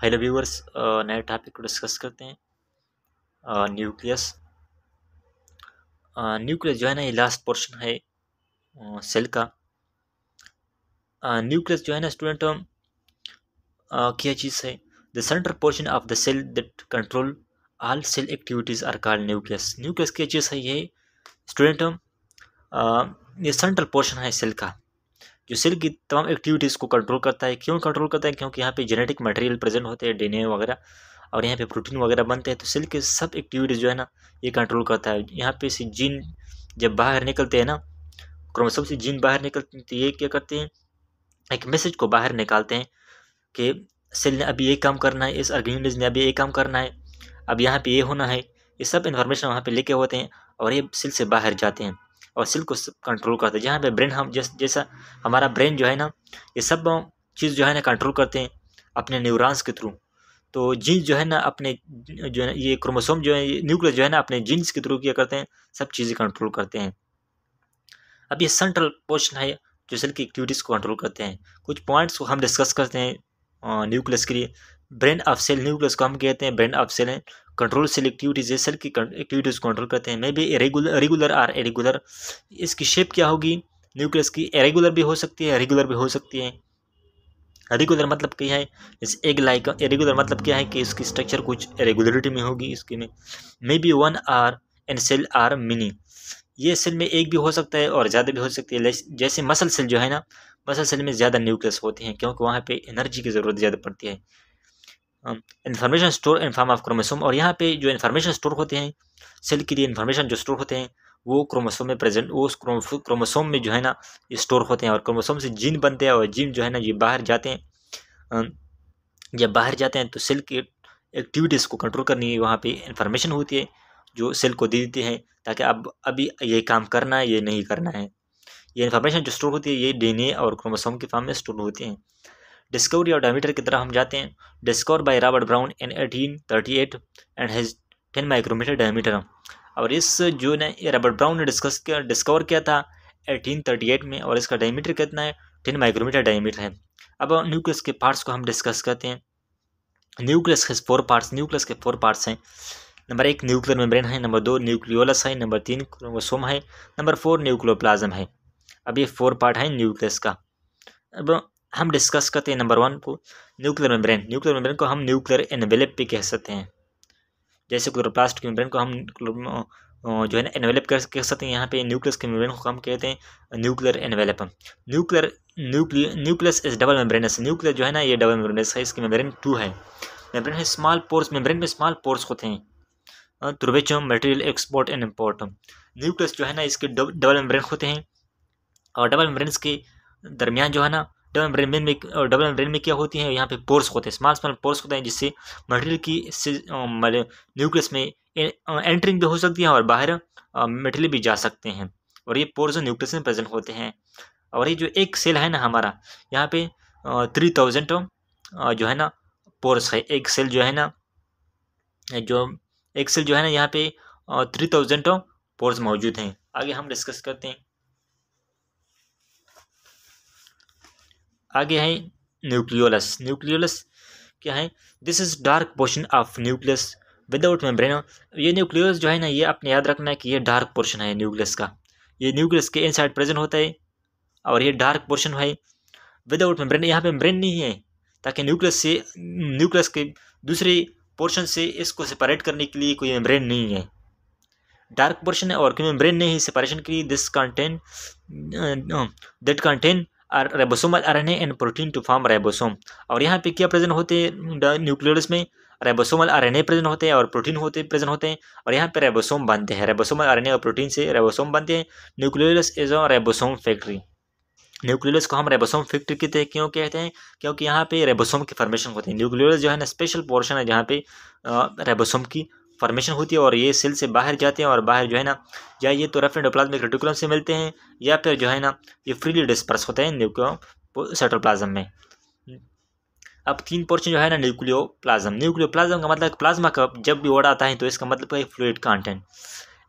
hello viewers नए topic को discuss करते हैं न्यूक्लियस न्यूक्लियस जो है ना ये लास्ट पोर्शन है सेल का न्यूक्लियस जो है ना स्टूडेंट क्या चीज़ है the centre portion of the cell that control all cell activities are called nucleus nucleus क्या चीज़ है ये स्टूडेंट ये सेंट्रल पोर्शन है सेल का जो सेल की तमाम एक्टिविटीज़ को कंट्रोल करता है क्यों कंट्रोल करता है क्योंकि यहाँ पे जेनेटिक मटेरियल प्रेजेंट होते हैं डीएनए वगैरह और यहाँ पे प्रोटीन वगैरह बनते हैं तो सेल के सब एक्टिविटीज़ जो है ना ये कंट्रोल करता है यहाँ पे से जीन जब बाहर निकलते हैं ना क्रोमोसोम से जीन बाहर निकलते हैं तो ये क्या करते हैं एक मैसेज को बाहर निकालते हैं कि सेल ने अभी ये काम करना है इस ऑर्गेनिज्म ने अभी ये काम करना है अब यहाँ पे ये होना है ये सब इन्फॉर्मेशन वहाँ पे लेके होते हैं और ये सेल से बाहर जाते हैं और सिल्क को कंट्रोल करते हैं जहाँ पे ब्रेन हम जैस जैसा हमारा ब्रेन जो है ना ये सब चीज़ जो है ना कंट्रोल करते हैं अपने न्यूरॉन्स के थ्रू तो जीन्स जो है ना अपने जो है ये क्रोमोसोम जो है न्यूक्लियस जो है ना अपने जीन्स के थ्रू क्या करते हैं सब चीज़ें कंट्रोल करते हैं अब ये सेंट्रल पोर्शन है जो सिल्क की एक्टिविटीज़ को कंट्रोल करते हैं कुछ पॉइंट्स को हम डिस्कस करते हैं न्यूक्लियस के लिए ब्रेन ऑफ सेल न्यूक्लियस को हम कहते हैं ब्रेन ऑफ सेल है कंट्रोल सेल एक्टिविटीज सेल की एक्टिविटीज़ कंट्रोल करते हैं may be regular regular or irregular इसकी शेप क्या होगी न्यूक्लियस की एरेगुलर भी हो सकती है रेगुलर भी हो सकती है रेगुलर मतलब क्या है इस एग लाइक इरेगुलर मतलब क्या है कि इसकी स्ट्रक्चर कुछ रेगुलरिटी में होगी इसके में may be one or and cell or mini ये सेल में एक भी हो सकता है और ज़्यादा भी हो सकती है जैसे मसल सेल जो है ना मसल सेल में ज़्यादा न्यूक्लियस होते हैं क्योंकि वहाँ पे एनर्जी की ज़रूरत ज़्यादा पड़ती है information store in form of chromosome और यहाँ पे जो इन्फॉर्मेशन स्टोर होते हैं सेल के लिए इन्फॉर्मेशन जो स्टोर होते हैं वो क्रोमोसोम में प्रेजेंट वो क्रोमोसोम में जो है ना स्टोर होते हैं और क्रोमोसोम से जीन बनते हैं और जीन जो है ना ये बाहर जाते हैं जब बाहर जाते हैं तो सेल की एक्टिविटीज़ को कंट्रोल करने की वहाँ पर इन्फॉर्मेशन होती है जो सेल को दे देते हैं ताकि अब अभी ये काम करना है ये नहीं करना है ये इन्फॉर्मेशन जो स्टोर होती है ये डी और क्रोमोसोम के फॉर्म में स्टोर होती हैं डिस्कवरी और डायमीटर की तरह हम जाते हैं discover by Robert Brown in eighteen thirty eight and has ten micrometre diameter और इस जो ने रॉबर्ट ब्राउन ने डिस्कस किया डिस्कवर किया था एटीन थर्टी एट में और इसका डायमीटर कितना है टेन माइक्रोमीटर डायमीटर है अब न्यूक्लियस के पार्ट्स को हम डिस्कस करते हैं न्यूक्लियस के फोर पार्ट्स न्यूक्लियस के फोर पार्ट्स हैं नंबर एक न्यूक्लियर मेम्ब्रेन है नंबर दो न्यूक्लियोलस है नंबर तीन क्रोमोसोम है नंबर फोर न्यूक्लियोप्लाज्म है अब ये फोर पार्ट है न्यूक्लियस का अब हम डिस्कस करते हैं नंबर वन को न्यूक्लियर मेम्ब्रेन न्यूक्लियर मेम्ब्रेन को हम न्यूक्लियर एनवेलप भी कह सकते हैं जैसे क्लोरोप्लास्ट की मेम्ब्रेन को हम जो है ना एनवेलप कर कह सकते हैं यहाँ पे न्यूक्लियस के मेम्ब्रेन को हम कहते हैं nuclear envelope nuclear nucleus is double membranous nuclear जो है ना ये डबल मेम्ब्रेनस है इसकी मेम्ब्रेन टू है मेम्ब्रेन है स्मॉल पोर्स मेम्ब्रेन में स्मॉल पोर्स होते हैं तुर्वेचम material export and import nucleus जो है ना इसके डबल मेम्ब्रेन होते हैं और डबल मेम्ब्रेन के दरमियान जो है ना डबल में डबल ब्रेन में क्या होती है यहाँ पे पोर्स होते हैं स्मॉल स्मॉल पोर्स होते हैं जिससे मटेरियल की न्यूक्लियस में एंट्रिंग भी हो सकती है और बाहर मटेरियल भी जा सकते हैं और ये पोर्स न्यूक्लियस में प्रेजेंट होते हैं और ये जो एक सेल है ना हमारा यहाँ पे थ्री थाउजेंड जो है ना पोर्स है एक सेल जो है ना जो एक सेल जो है ना यहाँ पे थ्री थाउजेंड पोर्स मौजूद हैं आगे हम डिस्कस करते हैं आगे हैं न्यूक्लियोलस न्यूक्लियोलस क्या है this is dark portion of nucleus without membrane ये न्यूक्लियस जो है ना ये आपने याद रखना है कि ये डार्क पोर्शन है न्यूक्लियस का ये न्यूक्लियस के इनसाइड प्रेजेंट होता है और ये डार्क पोर्शन है विदाउट मेम्ब्रेन यहाँ पे मेम्ब्रेन नहीं है ताकि न्यूक्लियस से न्यूक्लियस के दूसरे पोर्शन से इसको सेपरेट करने के लिए कोई मेम्ब्रेन नहीं है डार्क पोर्शन है और कोई मेम्ब्रेन नहीं है सेपरेशन के लिए this contain that contain R N and protein to form ribosome और यहाँ पे क्या प्रेजेंट होते हैं न्यूक्लियस में रेबोसोमल एन प्रेजेंट होते हैं और प्रोटीन होते प्रेजेंट होते हैं और यहाँ पे रेबोसोम बनते हैं रेबोसोमल आर और प्रोटीन से रेबोसोम बनते हैं nucleus is a ribosome factory nucleus को हम रेबोसोम फैक्ट्री कहते हैं क्यों कहते हैं क्योंकि यहाँ पे रेबोसोम की फॉर्मेशन होती है न्यूक्लियस जो है ना स्पेशल पोर्शन है जहाँ पे रेबोसोम की फॉर्मेशन होती है और ये सेल से बाहर जाते हैं और बाहर जो है ना या ये तो रेफ प्लाज्मिक रेटिकुलम से मिलते हैं या फिर जो है ना ये फ्रीली डिस्पर्स होते हैं न्यूक्लियो सेटोप्लाज्म में अब तीन पोर्शन जो है ना न्यूक्लियो प्लाज्म न्यूक्लियो प्लाज्म का मतलब प्लाज्मा का जब भी वर्ड आता है तो इसका मतलब है फ्लूड कॉन्टेंट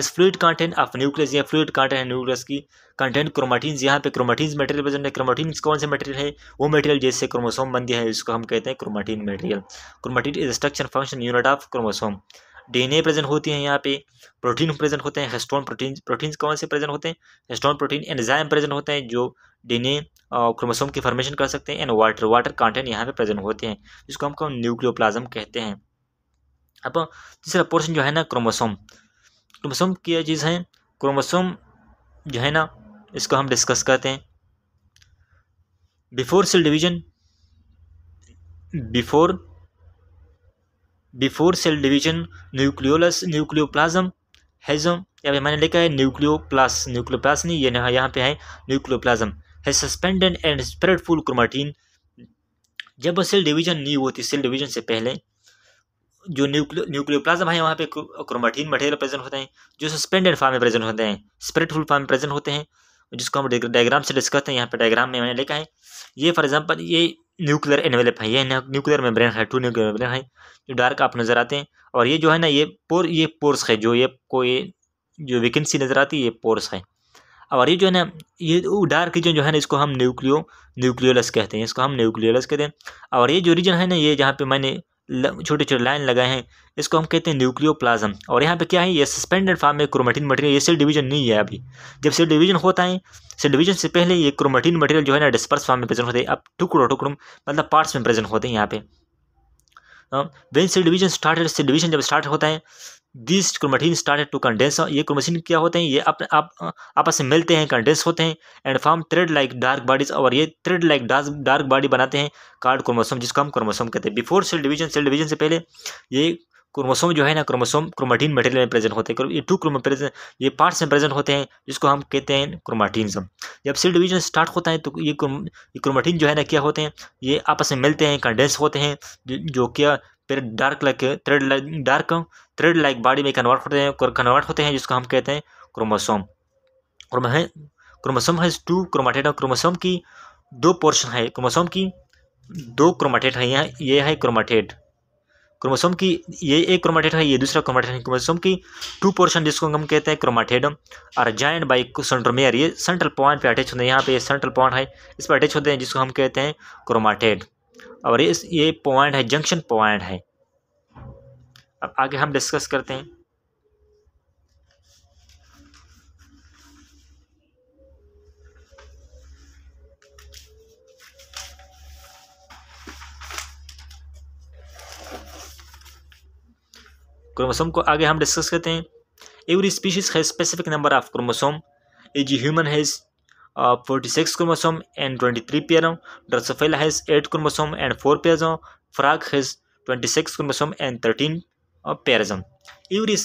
इस फ्लूड कंटेंट ऑफ न्यूक्लियस या फ्लूड कॉन्टेंट है न्यूक्लियस की कंटेंट क्रोमाटीन्स यहाँ पे क्रोमाटीन मटेरियल प्रेजेंट है क्रोमाटीन कौन से मटेरियल है वो मटेरियल जैसे क्रोमोसोम बनती है इसको हम कहते हैं chromatin material chromatin is structure function unit of chromosome DNA present होती है यहाँ पे प्रोटीन प्रेजेंट होते हैं हेस्टोन प्रोटीन प्रोटीन कौन से प्रेजेंट होते हैं हेस्टोन प्रोटीन एनजाइम प्रेजेंट होते हैं जो डीएनए क्रोमोसोम की फॉर्मेशन कर सकते हैं एंड वाटर वाटर कंटेंट यहाँ पे प्रेजेंट होते हैं जिसको हम न्यूक्लियोप्लाज्म कहते हैं अब तीसरा पोर्शन जो है ना क्रोमोसोम क्रोमोसोम की चीज़ है क्रोमोसोम जो है ना इसको हम डिस्कस करते हैं before cell division before before cell division nucleolus nucleoplasm हैजम या फिर मैंने लिखा है न्यूक्लियोप्लास न्यूक्लियोप्लास नहीं ये यह यहाँ पे है न्यूक्लियोप्लाज्म है सस्पेंडेड एंड स्प्रेडफुल क्रोमाटीन जब सेल डिवीजन नहीं होती सेल डिवीजन से पहले जो न्यूक्लियो न्यूक्लियोप्लाज्म है वहाँ पे क्रोमाटीन मटेरियल प्रेजेंट होते हैं जो सस्पेंडेड फार्म में प्रेजेंट होते हैं स्प्रेडफुल फार्म में प्रेजेंट होते हैं जिसको हम डायग्राम से डिस्कस करते हैं यहाँ पे डायग्राम में मैंने लिखा है ये फॉर एग्जाम्पल ये न्यूक्लियर एनवेलप है ये न्यूक्लियर मेम्ब्रेन है टू न्यूक्लियर मेम्ब्रेन है जो डार्क आप नज़र आते हैं और ये जो है ना ये पोर ये पोर्स है जो ये को ये जो वैकेंसी नज़र आती है ये पोर्स है और ये जो है ना ये डार्क रीजन जो है ना इसको हम न्यूक्लियो न्यूक्लियोलस कहते हैं इसको हम न्यूक्लियोलस कहते हैं और ये जो रीजन है ना ये जहाँ पे मैंने छोटे छोटे लाइन लगाए हैं इसको हम कहते हैं न्यूक्लियो और यहाँ पे क्या है ये सस्पेंडेड फार्म में क्रोमेटिन मटेरियल ये सेल डिवीजन नहीं है अभी जब सेल डिवीजन होता है सेल डिवीजन से पहले ये क्रोमेटिन मटेरियल जो है ना डिस्पर्स फार्म में प्रेजेंट होते हैं अब टुकड़ों टुकड़ों मतलब पार्ट्स में प्रेजेंट होते हैं यहाँ पे when cell division start cell division जब स्टार्ट होता है this chromatin start to condense ये क्रोमेटिन क्या होते हैं ये अपने आप, आपस में मिलते हैं कंडेंस होते हैं and form thread like dark bodies और ये थ्रेड लाइक डार्क बॉडी बनाते हैं कार्ड क्रोमोसोम जिसको हम क्रोमोसोम कहते हैं before cell division cell division से पहले ये क्रोमोसोम जो है ना क्रोमोसोम क्रोमाटीन मटेरियल में प्रेजेंट होते हैं ये टू क्रोमो ये पार्ट्स में प्रेजेंट होते हैं जिसको हम कहते हैं क्रोमाटीनजम जब सेल डिवीजन स्टार्ट होता है तो ये क्रोमाटीन जो है ना क्या होते हैं ये आपस में मिलते हैं कंडेंस होते हैं जो क्या फिर dark like thread like dark thread like body में कन्वर्ट होते हैं कन्वर्ट होते हैं जिसको हम कहते हैं क्रोमोसोम क्रोमोसोम है टू क्रोमाटेट क्रोमोसोम की दो पोर्शन है क्रोमोसोम की दो क्रोमाटेट है यहाँ ये है क्रोमाटेट क्रोमोसोम की ये एक क्रोमाटेट है ये दूसरा क्रोमाटेट है क्रोमोसोम की टू पोर्शन जिसको हम कहते हैं क्रोमाटेड और जॉइंट बाई सेंट्रोमेयर ये सेंट्रल पॉइंट पे अटैच होते हैं यहाँ पे ये सेंट्रल पॉइंट है इस पर अटैच होते हैं जिसको हम कहते हैं क्रोमाटेड और इस ये पॉइंट है जंक्शन पॉइंट है अब आगे हम डिस्कस करते हैं क्रोमोसोम को आगे हम डिस्कस करते हैं एवरी स्पीशीज है specific number of chromosome as human has forty six chromosome and twenty three pair हों has eight chromosome and four pair frog has twenty six chromosome and thirteen pairs हों every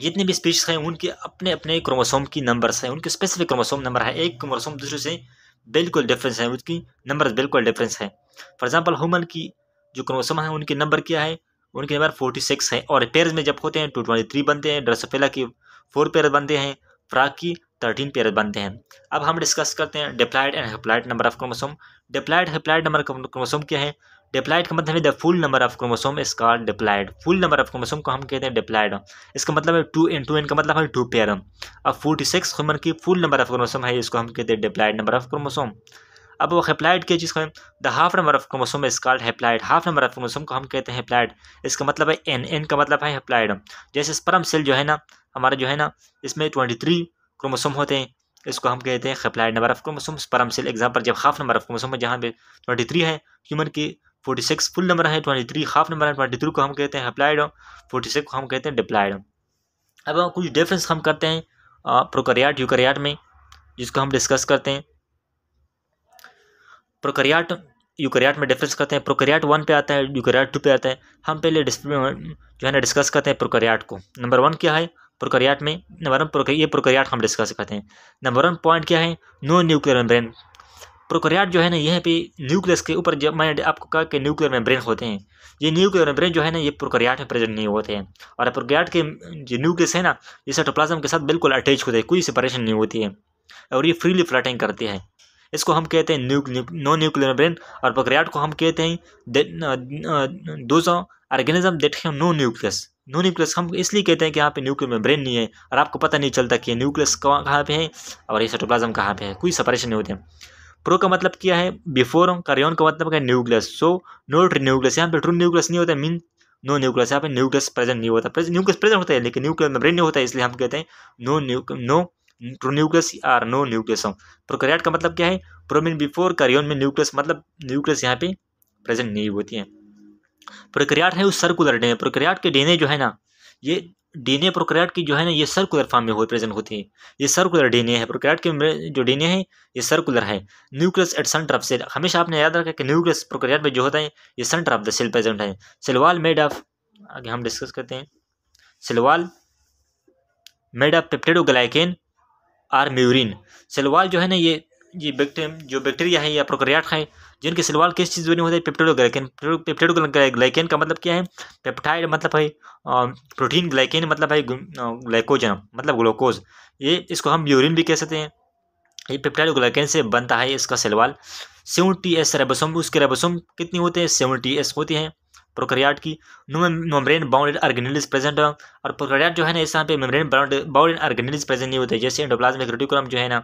जितने भी species हैं उनके अपने अपने chromosome की numbers हैं उनके स्पेसिफिक क्रोमोसोम नंबर है एक क्रोमोसोम दूसरे से बिल्कुल डिफरेंस है उसकी नंबर बिल्कुल डिफरेंस है फॉर एग्जाम्पल ह्यूमन की जो क्रोमोसोम है उनके नंबर क्या है उनके नंबर फोर्टी सिक्स है और पेयर्स में जब होते हैं टू ट्वेंटी थ्री बनते हैं ड्रसोफेला की फोर पेयर बनते हैं फ्राक की थर्टीन पेयर बनते हैं अब हम डिस्कस करते हैं diploid and haploid number of chromosome diploid haploid number chromosome क्या है डिप्लाइड का मतलब है the full number of chromosome is called diploid full number of chromosome को हम कहते हैं डिप्लाइड इसका मतलब है टू इन टू इनका मतलब है टू पेयर अब फोर्टी सिक्स ह्यूमन की फुल नंबर ऑफ क्रोमोसोम है इसको हम कहते हैं डिप्लाइड नंबर ऑफ क्रोमोसोम अब वो हेप्लाइड के चीज़ है the half number of chromosome is called haploid half number of chromosome को हम कहते हैं हेप्लाइड इसका मतलब है एन एन का मतलब है हेप्लाइड जैसे स्पर्म सेल जो है ना हमारा जो है ना इसमें ट्वेंटी थ्री क्रोमोसोम होते हैं इसको हम कहते हैं खिप्लाइड नंबर ऑफ क्रोमोसोम्स पर हमसे एग्जाम्पल जब हाफ नंबर ऑफ क्रोमोसोम जहाँ पे ट्वेंटी थ्री है ह्यूमन की फोर्टी सिक्स फुल नंबर है ट्वेंटी थ्री हाफ नंबर है ट्वेंटी थ्री को हम कहते हैं हेप्लाइडम फोर्टी सिक्स को हम कहते हैं डिप्लाइडम अब हम कुछ डिफरेंस हम करते हैं प्रोकरियाट यूकरियाट में जिसको हम डिस्कस करते हैं प्रोकरियाट यूकरियाट में डिफरेंस करते हैं प्रोकरियाट वन पे आता है यूकरियाट टू पे आता है हम पहले जो है ना डिस्कस करते हैं प्रोकरियाट को नंबर वन क्या है प्रोकरियाट में नंबर वन प्रोकर ये प्रोकरियाट हम डिस्कस करते हैं नंबर वन पॉइंट क्या है नो न्यूक्लियर मेम्ब्रेन प्रोकरियाट जो है ना यह पे न्यूक्लियस के ऊपर जब मैंने आपको कहा कि न्यूक्लियर मेम्ब्रेन होते हैं ये न्यूक्लियर मेम्ब्रेन जो है ना ये प्रोकरियाट में प्रेजेंट नहीं होते हैं और प्रोकरियाट के जो न्यूक्लियस है ना ये साइटोप्लाज्म के साथ बिल्कुल अटैच होते हैं कोई सेपरेशन नहीं होती है और ये फ्रीली फ्लटिंग करती है इसको हम कहते हैं नो न्यूक्लियर ब्रेन और प्रोकरियाट को हम कहते हैं so organism that have no nucleus no nucleus हम इसलिए कहते हैं कि यहाँ पे न्यूक्लियर ब्रेन नहीं है और आपको पता नहीं चलता कि न्यूक्लियस कहाँ कहाँ पे है और ये साइटोप्लाज्म कहाँ पे है कोई सेपरेशन नहीं होते प्रो का मतलब क्या है बिफोर करियन का मतलब क्या nucleus so no true nucleus यहाँ पे ट्रू न्यूक्लियस नहीं होता मीन नो न्यूक्लियस यहाँ पे न्यूक्लियस प्रेजेंट नहीं होता न्यूक्लियस प्रेजेंट होता है लेकिन न्यूक्लियर ब्रेन नहीं होता है इसलिए हम कहते हैं no new no true nucleus or no nucleus prokaryote का मतलब क्या है प्रोमिन बिफोर करियन में न्यूक्लियस मतलब न्यूक्लियस यहाँ पे प्रेजेंट नहीं होती है प्रोक्रियाट है वो सर्कुलर डीएनए प्रोक्रियाट के डीएनए जो है ना ये डीएनए प्रोक्रियाट की जो है ना ये सर्कुलर फॉर्म में हो प्रेजेंट होती है ये सर्कुलर डीएनए है प्रोक्रियाट के जो डीएनए है ये सर्कुलर है nucleus at centre of cell हमेशा आपने याद रखा कि न्यूक्लियस प्रोक्रियाट में जो होता है ये centre of the cell present है सिलवाल मेड ऑफ आगे हम डिस्कस करते हैं cell wall made of peptidoglycan or murein cell wall जो है ना ये ये बैक्टेरियम जो बैक्टीरिया है या प्रोक्रियाट हैं जिनके सिलवाल किस चीज़ बनी होती है पेप्टेडो पेप्टेडोग्लाइकन का मतलब क्या है पेप्टाइड मतलब है प्रोटीन ग्लाइकन मतलब है ग्लाइकोजन मतलब ग्लूकोज ये इसको हम यूरिन भी कह सकते हैं ये पेप्टाइडोग्लाइकन से बनता है इसका सिलवाल सेवनटी एस रेबोसोम उसके रेबोसोम कितनी होते हैं सेवनटी एस होती हैं प्रोक्रियाट की मेम्ब्रेन बाउंडेड ऑर्गेनिल्स प्रेजेंट है और प्रोक्रियाट जो है ना इस यहाँ पे मेम्ब्रेन बाउंडेड ऑर्गेनिल्स प्रेजेंट नहीं होते जैसे एंडोप्लाज्मिक रेटिकुलम जो है ना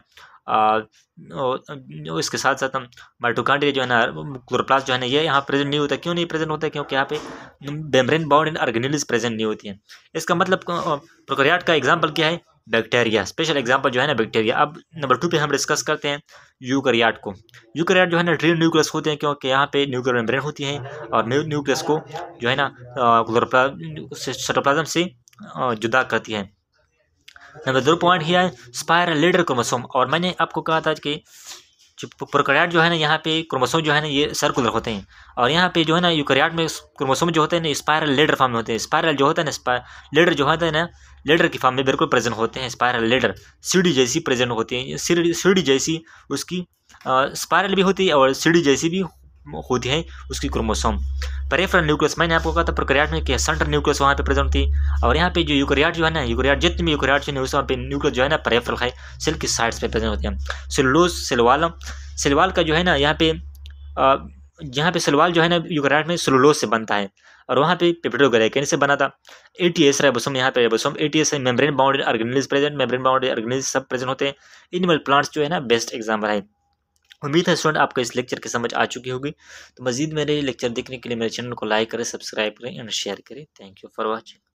इसके साथ साथ हम माइटोकांड्रिया जो है ना क्लोरोप्लास्ट जो है ना ये यहाँ प्रेजेंट नहीं होता क्यों नहीं प्रेजेंट होता है क्योंकि यहाँ पे बेम्ब्रेन बाउंड इन अर्गेनिल्स प्रेजेंट नहीं होती है इसका मतलब प्रोकैरियोट का एग्जाम्पल क्या है बैक्टीरिया स्पेशल एग्जाम्पल जो है ना बैक्टीरिया अब नंबर टू पे हम डिस्कस करते हैं यूकरियाट को यूकरियाट जो है ना ड्रिल न्यूक्लियस होते हैं क्योंकि यहाँ पे न्यूक्लियर मेम्ब्रेन होती है और न्यूक्लियस को जो है ना क्लोरोप्ला से जुदा करती है नंबर दो पॉइंट ही है स्पायर लीडर क्रोमोसोम और मैंने आपको कहा था कि प्रोकैरियोट जो है ना यहाँ पे क्रोमोसोम जो है ना ये सर्कुलर होते हैं और यहाँ पे जो है ना यूकैरियोट में क्रोमोसोम जो होते हैं ना स्पायरल लेडर फॉर्म में होते हैं स्पायरल जो होता है ना लेडर जो होता है ना लेडर की फॉर्म में बिल्कुल प्रेजेंट होते हैं स्पायरल लेडर सीढ़ी जैसी प्रेजेंट होती है सीढ़ी जैसी उसकी स्पायरल भी होती है और सीढ़ी जैसी भी होती है उसकी क्रोमोसोम परेफरल न्यूक्लियस मैंने आपको कहा था प्रोकैरियोट में कि सेंट्रल न्यूक्लियस वहाँ पे प्रेजेंट थी और यहाँ पे जो यूक्रियाट जो है ना यूक्रियाट जितने भी यूक्रियाट जो है उस वहाँ पे न्यूक्लियस जो है ना परेफरल है सेल की साइड्स पे प्रेजेंट होते हैं सिलोज सिलवाल सिलवाल का जो है ना यहाँ पे यहाँ पे सिलवाल जो है ना यूक्रियाट में सिलोलोज से बनता है और वहाँ पे पिपेटोग्लाइकन से बना था ए टी एस रेबोसोम यहाँ पे ribosome eighty S membrane boundary organelles present membrane boundary organelles सब प्रेजेंट होते हैं एनिमल प्लांट्स जो है ना बेस्ट एग्जाम्पल है उम्मीद है स्टूडेंट आपको इस लेक्चर की समझ आ चुकी होगी तो मजीद मेरे लेक्चर देखने के लिए मेरे चैनल को लाइक करें सब्सक्राइब करें एंड शेयर करें थैंक यू फॉर वॉचिंग